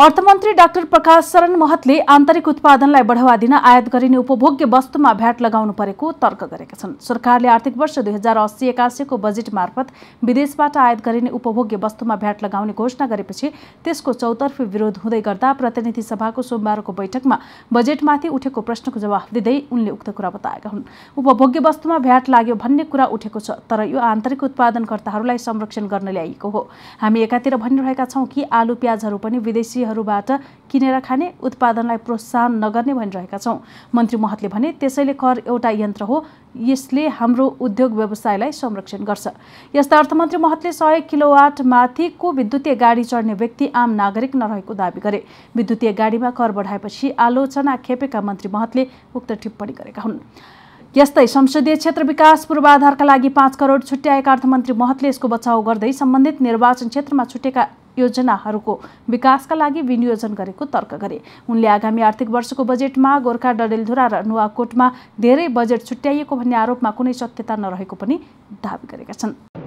अर्थमन्त्री डाक्टर प्रकाश शरण महतले आन्तरिक उत्पादनलाई बढावा दिन आयात गरिने उपभोग्य वस्तुमा भ्याट लगाउनु परेको तर्क गरेका छन् सरकारले आर्थिक वर्ष दुई हजार अस्सी एकासीको बजेट मार्फत विदेशबाट आयात गरिने उपभोग्य वस्तुमा भ्याट लगाउने घोषणा गरेपछि त्यसको चौतर्फी विरोध हुँदै गर्दा प्रतिनिधि सभाको सोमबारको बैठकमा बजेटमाथि उठेको प्रश्नको जवाफ दिँदै उनले उक्त कुरा बताएका हुन् उपभोग्य वस्तुमा भ्याट लाग्यो भन्ने कुरा उठेको छ तर यो आन्तरिक उत्पादनकर्ताहरूलाई संरक्षण गर्न ल्याइएको हो हामी एकातिर भनिरहेका छौँ कि आलु प्याजहरू पनि विदेशी व्यक्तिहरूबाट किनेर खाने उत्पादनलाई प्रोत्साहन नगर्ने भनिरहेका छौँ मन्त्री महतले भने त्यसैले कर एउटा यन्त्र हो यसले हाम्रो उद्योग व्यवसायलाई संरक्षण गर्छ यस्ता अर्थमन्त्री महतले सय किलोवाट माथिको विद्युतीय गाडी चढ्ने व्यक्ति आम नागरिक नरहेको दावी गरे विद्युतीय गाडीमा कर बढाएपछि आलोचना खेपेका मन्त्री महतले उक्त टिप्पणी गरेका हुन् यस्तै संसदीय क्षेत्र विकास पूर्वाधारका लागि पाँच करोड छुट्याएका अर्थमन्त्री महतले यसको बचाउ गर्दै सम्बन्धित निर्वाचन क्षेत्रमा छुटेका योजनाहरूको विकासका लागि विनियोजन गरेको तर्क गरे उनले आगामी आर्थिक वर्षको बजेटमा गोर्खा डडेलधुरा र नुवाकोटमा धेरै बजेट छुट्याइएको भन्ने आरोपमा कुनै सत्यता नरहेको पनि दावी गरेका छन्